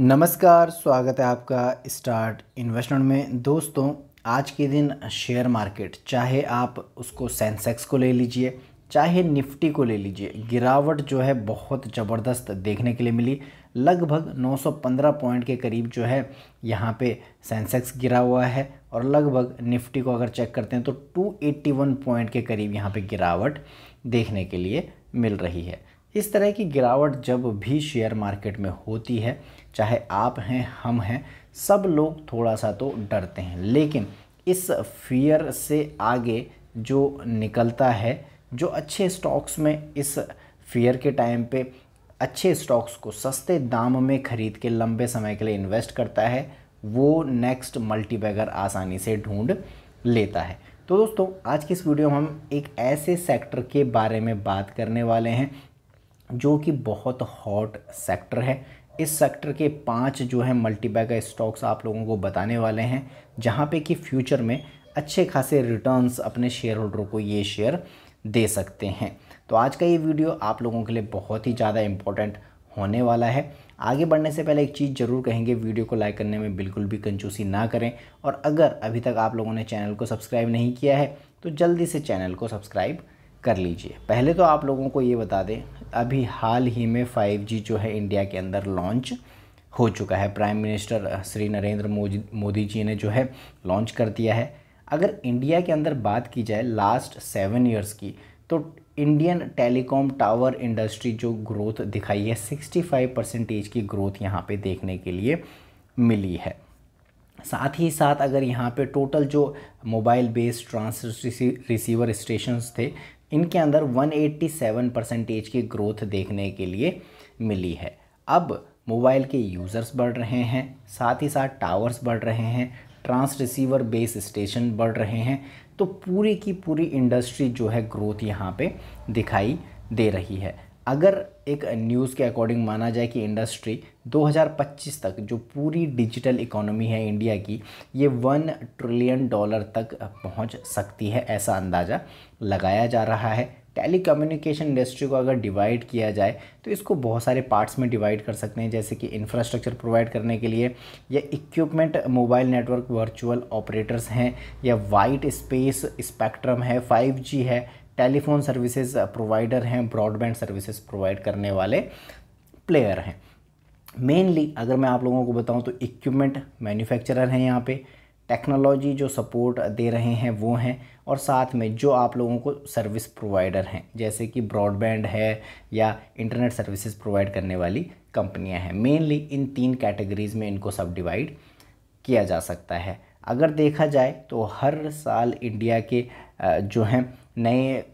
नमस्कार स्वागत है आपका स्टार्ट इन्वेस्टमेंट में दोस्तों आज के दिन शेयर मार्केट चाहे आप उसको सेंसेक्स को ले लीजिए चाहे निफ्टी को ले लीजिए गिरावट जो है बहुत ज़बरदस्त देखने के लिए मिली लगभग 915 पॉइंट के करीब जो है यहाँ पे सेंसेक्स गिरा हुआ है और लगभग निफ्टी को अगर चेक करते हैं तो 281 पॉइंट के करीब यहाँ पे गिरावट देखने के लिए मिल रही है इस तरह की गिरावट जब भी शेयर मार्केट में होती है चाहे आप हैं हम हैं सब लोग थोड़ा सा तो डरते हैं लेकिन इस फियर से आगे जो निकलता है जो अच्छे स्टॉक्स में इस फियर के टाइम पे अच्छे स्टॉक्स को सस्ते दाम में ख़रीद के लंबे समय के लिए इन्वेस्ट करता है वो नेक्स्ट मल्टीबैगर आसानी से ढूंढ लेता है तो दोस्तों आज की इस वीडियो में हम एक ऐसे सेक्टर के बारे में बात करने वाले हैं जो कि बहुत हॉट सेक्टर है इस सेक्टर के पांच जो है मल्टीबैगर स्टॉक्स आप लोगों को बताने वाले हैं जहाँ पे कि फ्यूचर में अच्छे खासे रिटर्न्स अपने शेयर होल्डरों को ये शेयर दे सकते हैं तो आज का ये वीडियो आप लोगों के लिए बहुत ही ज़्यादा इम्पोर्टेंट होने वाला है आगे बढ़ने से पहले एक चीज़ ज़रूर कहेंगे वीडियो को लाइक करने में बिल्कुल भी कंजूसी ना करें और अगर अभी तक आप लोगों ने चैनल को सब्सक्राइब नहीं किया है तो जल्दी से चैनल को सब्सक्राइब कर लीजिए पहले तो आप लोगों को ये बता दें अभी हाल ही में 5G जो है इंडिया के अंदर लॉन्च हो चुका है प्राइम मिनिस्टर श्री नरेंद्र मोदी जी ने जो है लॉन्च कर दिया है अगर इंडिया के अंदर बात की जाए लास्ट सेवन ईयर्स की तो इंडियन टेलीकॉम टावर इंडस्ट्री जो ग्रोथ दिखाई है 65 परसेंटेज की ग्रोथ यहाँ पे देखने के लिए मिली है साथ ही साथ अगर यहाँ पे टोटल जो mobile based trans receiver stations थे इनके अंदर 187 परसेंटेज की ग्रोथ देखने के लिए मिली है अब मोबाइल के यूज़र्स बढ़ रहे हैं साथ ही साथ टावर्स बढ़ रहे हैं ट्रांस रिसीवर बेस स्टेशन बढ़ रहे हैं तो पूरी की पूरी इंडस्ट्री जो है ग्रोथ यहाँ पे दिखाई दे रही है अगर एक न्यूज़ के अकॉर्डिंग माना जाए कि इंडस्ट्री 2025 तक जो पूरी डिजिटल इकोनॉमी है इंडिया की ये वन ट्रिलियन डॉलर तक पहुंच सकती है ऐसा अंदाज़ा लगाया जा रहा है टेली कम्युनिकेशन इंडस्ट्री को अगर डिवाइड किया जाए तो इसको बहुत सारे पार्ट्स में डिवाइड कर सकते हैं जैसे कि इंफ्रास्ट्रक्चर प्रोवाइड करने के लिए या equipment mobile network virtual operators हैं या वाइट स्पेस स्पेक्ट्रम है 5G है टेलीफोन सर्विसेज प्रोवाइडर हैं ब्रॉडबैंड सर्विसेज प्रोवाइड करने वाले प्लेयर हैं मेनली अगर मैं आप लोगों को बताऊं तो इक्विपमेंट मैन्युफैक्चरर हैं यहाँ पे टेक्नोलॉजी जो सपोर्ट दे रहे हैं वो हैं और साथ में जो आप लोगों को सर्विस प्रोवाइडर हैं जैसे कि ब्रॉडबैंड है या इंटरनेट सर्विसेज प्रोवाइड करने वाली कंपनियां हैं मेनली इन तीन कैटेगरीज़ में इनको सब डिवाइड किया जा सकता है अगर देखा जाए तो हर साल इंडिया के जो हैं नए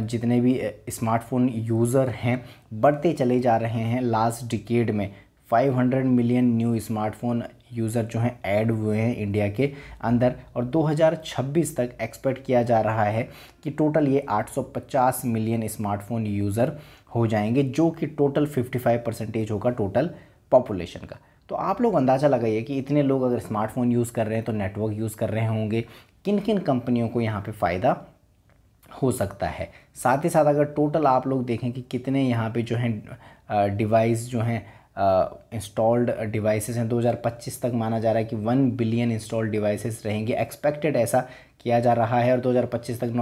जितने भी स्मार्टफोन यूज़र हैं बढ़ते चले जा रहे हैं लास्ट डिकेड में 500 मिलियन न्यू स्मार्टफोन यूज़र जो हैं ऐड हुए हैं इंडिया के अंदर और 2026 तक एक्सपेक्ट किया जा रहा है कि टोटल ये 850 मिलियन स्मार्टफोन यूज़र हो जाएंगे जो कि टोटल 55 परसेंटेज होगा टोटल पॉपुलेशन का तो आप लोग अंदाज़ा लगाइए कि इतने लोग अगर स्मार्टफोन यूज़ कर रहे हैं तो नेटवर्क यूज़ कर रहे होंगे किन किन कंपनियों को यहाँ पर फ़ायदा हो सकता है साथ ही साथ अगर टोटल आप लोग देखें कि कितने यहाँ पे जो हैं डिवाइस जो हैं इंस्टॉल्ड डिवाइसेस हैं 2025 तक माना जा रहा है कि वन बिलियन इंस्टॉल्ड डिवाइसेस रहेंगे एक्सपेक्टेड ऐसा किया जा रहा है और 2025 तक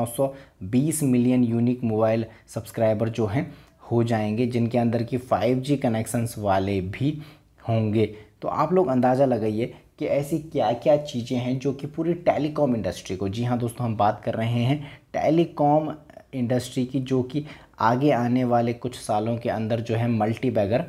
920 मिलियन यूनिक मोबाइल सब्सक्राइबर जो हैं हो जाएंगे जिनके अंदर की 5G कनेक्शंस वाले भी होंगे तो आप लोग अंदाज़ा लगाइए कि ऐसी क्या क्या चीज़ें हैं जो कि पूरी टेलीकॉम इंडस्ट्री को जी हाँ दोस्तों हम बात कर रहे हैं टेलीकॉम इंडस्ट्री की जो कि आगे आने वाले कुछ सालों के अंदर जो है मल्टी बैगर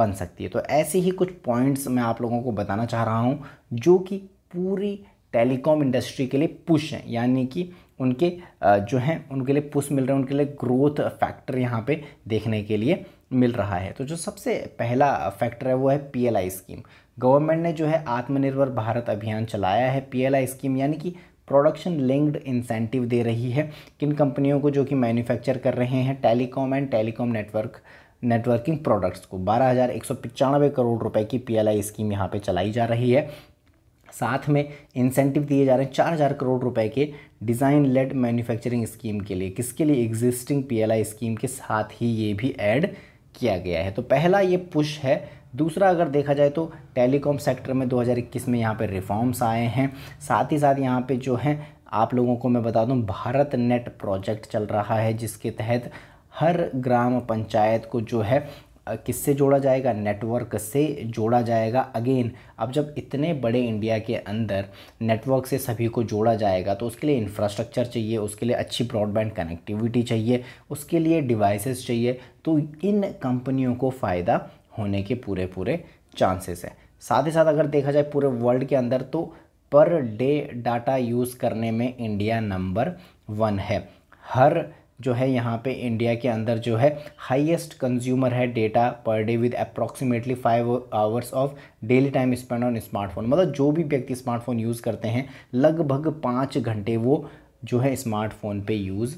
बन सकती है तो ऐसे ही कुछ पॉइंट्स मैं आप लोगों को बताना चाह रहा हूँ जो कि पूरी टेलीकॉम इंडस्ट्री के लिए पुश हैं यानी कि उनके जो हैं उनके लिए पुश मिल रहे हैं उनके लिए ग्रोथ फैक्टर यहाँ पे देखने के लिए मिल रहा है तो जो सबसे पहला फैक्टर है वो है पीएलआई स्कीम गवर्नमेंट ने जो है आत्मनिर्भर भारत अभियान चलाया है पीएलआई स्कीम यानी कि प्रोडक्शन लिंक्ड इंसेंटिव दे रही है किन कंपनियों को जो कि मैन्युफैक्चर कर रहे हैं telecom and telecom network networking products को बारह करोड़ रुपए की पीएलआई स्कीम यहाँ पे चलाई जा रही है साथ में इंसेंटिव दिए जा रहे हैं चार हज़ार करोड़ रुपए के डिज़ाइन लेड मैन्युफैक्चरिंग स्कीम के लिए किसके लिए एग्जिस्टिंग पीएलआई स्कीम के साथ ही ये भी ऐड किया गया है तो पहला ये पुश है दूसरा अगर देखा जाए तो टेलीकॉम सेक्टर में 2021 में यहाँ पे रिफॉर्म्स आए हैं साथ ही साथ यहाँ पे जो है आप लोगों को मैं बता दूं भारत नेट प्रोजेक्ट चल रहा है जिसके तहत हर ग्राम पंचायत को जो है किससे जोड़ा जाएगा नेटवर्क से जोड़ा जाएगा अगेन अब जब इतने बड़े इंडिया के अंदर नेटवर्क से सभी को जोड़ा जाएगा तो उसके लिए इंफ्रास्ट्रक्चर चाहिए उसके लिए अच्छी ब्रॉडबैंड कनेक्टिविटी चाहिए उसके लिए डिवाइसेस चाहिए तो इन कंपनियों को फ़ायदा होने के पूरे पूरे चांसेस हैं साथ ही साथ अगर देखा जाए पूरे वर्ल्ड के अंदर तो पर डे डाटा यूज़ करने में इंडिया नंबर वन है हर जो है यहाँ पे इंडिया के अंदर जो है हाईएस्ट कंज्यूमर है data per day with approximately five hours of daily time spend on smartphone मतलब जो भी व्यक्ति स्मार्टफोन यूज़ करते हैं लगभग पाँच घंटे वो जो है स्मार्टफोन पे यूज़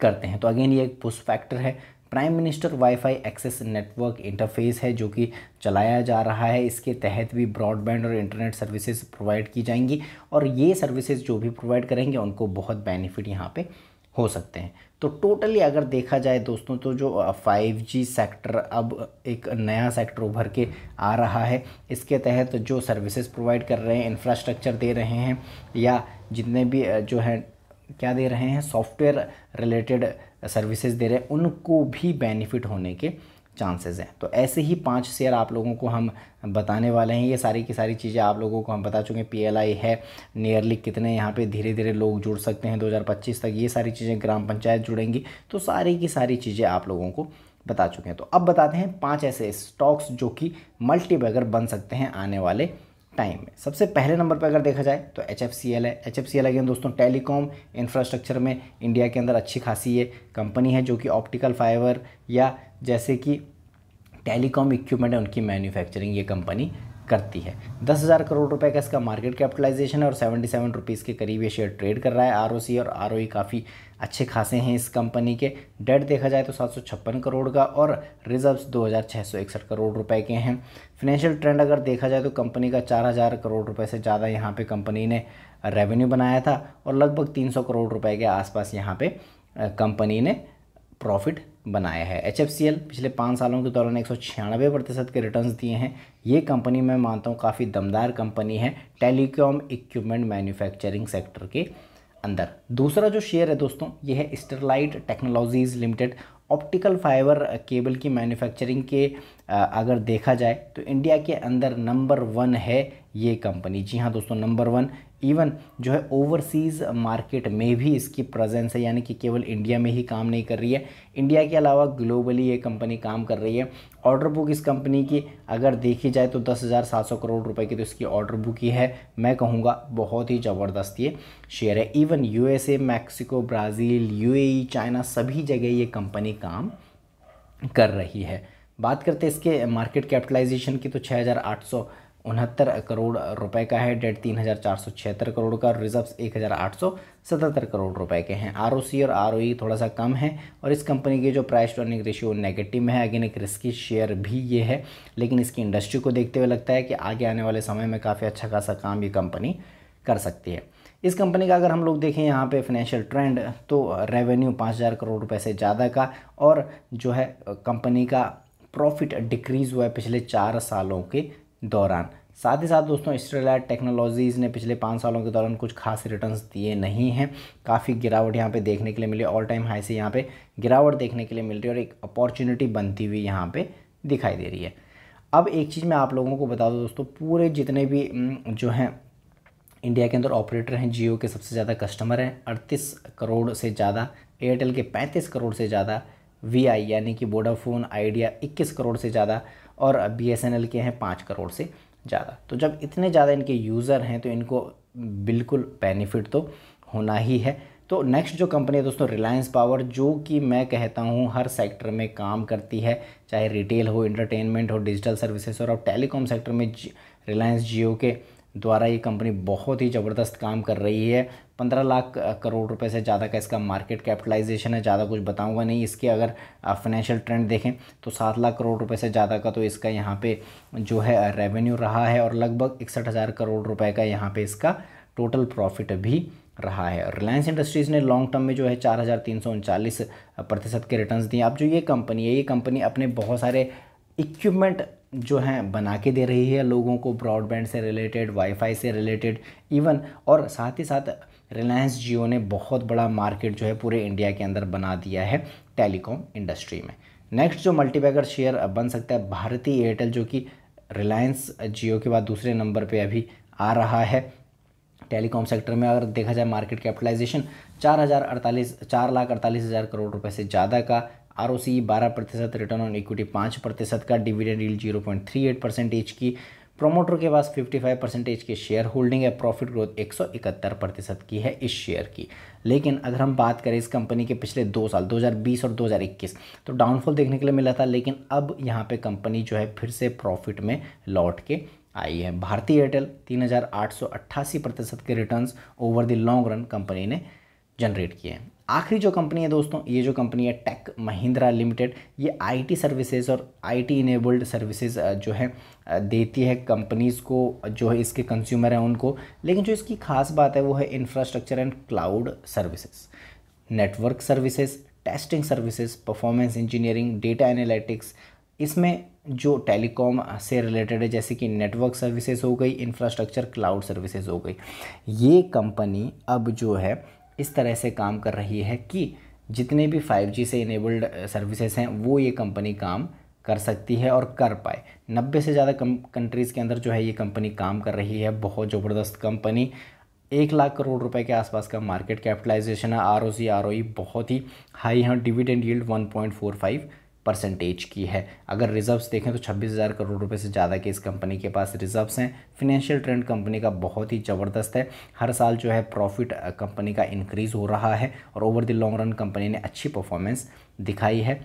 करते हैं तो अगेन ये एक पुस्ट फैक्टर है prime minister wifi access network interface है जो कि चलाया जा रहा है इसके तहत भी ब्रॉडबैंड और इंटरनेट सर्विसेज प्रोवाइड की जाएंगी और ये सर्विसेज जो भी प्रोवाइड करेंगे उनको बहुत बेनिफिट यहाँ पे हो सकते हैं तो टोटली अगर देखा जाए दोस्तों तो जो 5G सेक्टर अब एक नया सेक्टर उभर के आ रहा है इसके तहत जो सर्विसेज प्रोवाइड कर रहे हैं इंफ्रास्ट्रक्चर दे रहे हैं या जितने भी जो है क्या दे रहे हैं सॉफ्टवेयर रिलेटेड सर्विसेज दे रहे हैं उनको भी बेनिफिट होने के चांसेस हैं तो ऐसे ही पांच शेयर आप लोगों को हम बताने वाले हैं ये सारी की सारी चीज़ें आप लोगों को हम बता चुके हैं पीएलआई है नियरली कितने यहाँ पे धीरे धीरे लोग जुड़ सकते हैं 2025 तक ये सारी चीज़ें ग्राम पंचायत जुड़ेंगी तो सारी की सारी चीज़ें आप लोगों को बता चुके हैं तो अब बताते हैं पाँच ऐसे स्टॉक्स जो कि मल्टीबैगर बन सकते हैं आने वाले टाइम में सबसे पहले नंबर पर अगर देखा जाए तो एच एफ सी एल है एच एफ सी एल दोस्तों टेलीकॉम इंफ्रास्ट्रक्चर में इंडिया के अंदर अच्छी खासी ये कंपनी है जो कि ऑप्टिकल फाइबर या जैसे कि टेलीकॉम इक्विपमेंट है उनकी मैन्युफैक्चरिंग ये कंपनी करती है दस हज़ार करोड़ रुपए का इसका मार्केट कैपिटलाइजेशन है और सेवेंटी सेवन रुपीज़ के करीब ये शेयर ट्रेड कर रहा है आर और आर e काफ़ी अच्छे खासे हैं इस कंपनी के डेट देखा जाए तो सात सौ छप्पन करोड़ का और रिजर्व्स दो हज़ार छः सौ इकसठ करोड़ रुपए के हैं फिनेंशियल ट्रेंड अगर देखा जाए तो कंपनी का चार हज़ार करोड़ रुपए से ज़्यादा यहाँ पे कंपनी ने रेवेन्यू बनाया था और लगभग तीन सौ करोड़ रुपए के आसपास यहाँ पे कंपनी ने प्रॉफिट बनाया है एच पिछले पाँच सालों के दौरान एक प्रतिशत के रिटर्न दिए हैं ये कंपनी मैं मानता हूँ काफ़ी दमदार कंपनी है टेलीकॉम इक्विपमेंट मैन्युफैक्चरिंग सेक्टर के अंदर दूसरा जो शेयर है दोस्तों ये है Sterlite technologies limited optical fibre cable की मैन्युफैक्चरिंग के अगर देखा जाए तो इंडिया के अंदर नंबर वन है ये कंपनी जी हाँ दोस्तों नंबर वन इवन जो है ओवरसीज़ मार्केट में भी इसकी प्रेजेंस है यानी कि केवल इंडिया में ही काम नहीं कर रही है इंडिया के अलावा ग्लोबली ये कंपनी काम कर रही है ऑर्डर बुक इस कंपनी की अगर देखी जाए तो दस हज़ार सात सौ करोड़ रुपए की तो इसकी ऑर्डर बुक ही है मैं कहूँगा बहुत ही ज़बरदस्त ये शेयर है इवन यू मैक्सिको ब्राज़ील यू चाइना सभी जगह ये कंपनी काम कर रही है बात करते हैं इसके मार्केट कैपिटलाइजेशन की तो छः हज़ार आठ सौ उनहत्तर करोड़ रुपए का है डेट तीन हज़ार चार सौ छिहत्तर करोड़ का रिजर्व्स एक हज़ार आठ सौ सतहत्तर करोड़ रुपए के हैं आर और आर e थोड़ा सा कम है और इस कंपनी के जो price to earning ratio negative में है अगेन एक रिस्की शेयर भी ये है लेकिन इसकी इंडस्ट्री को देखते हुए लगता है कि आगे आने वाले समय में काफ़ी अच्छा खासा काम ये कंपनी कर सकती है इस कंपनी का अगर हम लोग देखें यहाँ पे फाइनेंशियल ट्रेंड तो रेवेन्यू पाँच हज़ार करोड़ रुपए से ज़्यादा का और जो है कंपनी का प्रॉफिट डिक्रीज़ हुआ है पिछले चार सालों के दौरान साथ ही साथ दोस्तों स्टेलाइट टेक्नोलॉजीज़ ने पिछले पाँच सालों के दौरान कुछ खास रिटर्न्स दिए नहीं हैं काफ़ी गिरावट यहाँ पे देखने के लिए मिली ऑल टाइम हाई से यहाँ पे गिरावट देखने के लिए मिल रही है और एक अपॉर्चुनिटी बनती हुई यहाँ पे दिखाई दे रही है अब एक चीज़ मैं आप लोगों को बता दूँ दोस्तों पूरे जितने भी जो हैं इंडिया के अंदर ऑपरेटर हैं जियो के सबसे ज़्यादा कस्टमर हैं अड़तीस करोड़ से ज़्यादा एयरटेल के पैंतीस करोड़ से ज़्यादा वी आई यानी कि वोडाफोन आइडिया 21 करोड़ से ज़्यादा और बी एस एन एल के हैं पाँच करोड़ से ज़्यादा तो जब इतने ज़्यादा इनके यूज़र हैं तो इनको बिल्कुल बेनिफिट तो होना ही है तो नेक्स्ट जो कंपनी है दोस्तों रिलायंस पावर जो कि मैं कहता हूँ हर सेक्टर में काम करती है चाहे रिटेल हो इंटरटेनमेंट हो डिजिटल सर्विसेज और अब टेलीकॉम सेक्टर में रिलायंस जियो के द्वारा ये कंपनी बहुत ही ज़बरदस्त काम कर रही है पंद्रह लाख करोड़ रुपए से ज़्यादा का इसका मार्केट कैपिटलाइजेशन है ज़्यादा कुछ बताऊंगा नहीं इसके अगर फाइनेंशियल ट्रेंड देखें तो सात लाख करोड़ रुपए से ज़्यादा का तो इसका यहाँ पे जो है रेवेन्यू रहा है और लगभग इकसठ हज़ार करोड़ रुपए का यहाँ पे इसका टोटल प्रॉफिट भी रहा है रिलायंस इंडस्ट्रीज़ ने लॉन्ग टर्म में जो है चार हज़ार तीन सौ उनचालीस प्रतिशत के रिटर्न दिए अब जो ये कंपनी है ये कंपनी अपने बहुत सारे इक्विपमेंट जो हैं बना के दे रही है लोगों को ब्रॉडबैंड से रिलेटेड वाईफाई से रिलेटेड इवन और साथ ही साथ रिलायंस जियो ने बहुत बड़ा मार्केट जो है पूरे इंडिया के अंदर बना दिया है टेलीकॉम इंडस्ट्री में नेक्स्ट जो मल्टीपैगर शेयर बन सकता है भारतीय एयरटेल जो कि रिलायंस जियो के बाद दूसरे नंबर पे अभी आ रहा है टेलीकॉम सेक्टर में अगर देखा जाए मार्केट कैपिटलाइजेशन चार हज़ार अड़तालीस चार लाख अड़तालीस हज़ार करोड़ रुपये से ज़्यादा का आर ओ सी बारह प्रतिशत रिटर्न ऑन इक्विटी पाँच प्रतिशत का डिविडेंड रील zero point three eight percentage की प्रोमोटर के पास 55 परसेंटेज की शेयर होल्डिंग है प्रॉफिट ग्रोथ 171 प्रतिशत की है इस शेयर की लेकिन अगर हम बात करें इस कंपनी के पिछले दो साल 2020 और 2021 तो डाउनफॉल देखने के लिए मिला था लेकिन अब यहाँ पे कंपनी जो है फिर से प्रॉफिट में लौट के आई है भारतीय एयरटेल तीन प्रतिशत के return over the long run company ने जनरेट किए हैं आखिरी जो कंपनी है दोस्तों ये जो कंपनी है टेक महिंद्रा लिमिटेड ये आईटी सर्विसेज और आईटी इनेबल्ड सर्विसेज जो है देती है कंपनीज़ को जो है इसके कंज्यूमर हैं उनको लेकिन जो इसकी खास बात है वो है infrastructure and cloud services network services testing services performance engineering data analytics इसमें जो टेलीकॉम से रिलेटेड है जैसे कि नेटवर्क सर्विसेज हो गई इंफ्रास्ट्रक्चर क्लाउड सर्विसेज हो गई ये कंपनी अब जो है इस तरह से काम कर रही है कि जितने भी 5G से इनेबल्ड सर्विसेज हैं वो ये कंपनी काम कर सकती है और कर पाए 90 से ज़्यादा कंट्रीज़ के अंदर जो है ये कंपनी काम कर रही है बहुत ज़बरदस्त कंपनी एक लाख करोड़ रुपए के आसपास का मार्केट कैपिटलाइजेशन है R O C R O E बहुत ही हाई है डिविडेंड यील्ड फाइव परसेंटेज की है अगर रिजर्व्स देखें तो छब्बीस हज़ार करोड़ रुपए से ज़्यादा के इस कंपनी के पास रिजर्व्स हैं फिनेंशियल ट्रेंड कंपनी का बहुत ही ज़बरदस्त है हर साल जो है प्रॉफिट कंपनी का इंक्रीज़ हो रहा है और over the long run company ने अच्छी परफॉर्मेंस दिखाई है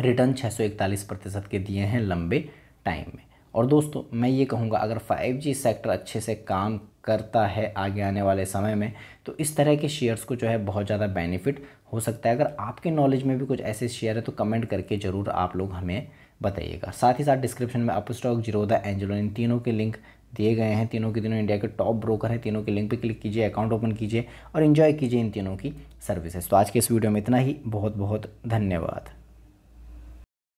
रिटर्न छः प्रतिशत के दिए हैं लंबे टाइम में और दोस्तों मैं ये कहूँगा अगर फाइव सेक्टर अच्छे से काम करता है आगे आने वाले समय में तो इस तरह के शेयर्स को जो है बहुत ज़्यादा बेनिफिट हो सकता है अगर आपके नॉलेज में भी कुछ ऐसे शेयर है तो कमेंट करके ज़रूर आप लोग हमें बताइएगा साथ ही साथ डिस्क्रिप्शन में अप स्टॉक जीरोदा एंजलो इन तीनों के लिंक दिए गए हैं तीनों के तीनों इंडिया के टॉप ब्रोकर हैं तीनों के लिंक पर क्लिक कीजिए अकाउंट ओपन कीजिए और इन्जॉय कीजिए इन तीनों की सर्विसेज तो आज के इस वीडियो में इतना ही बहुत बहुत धन्यवाद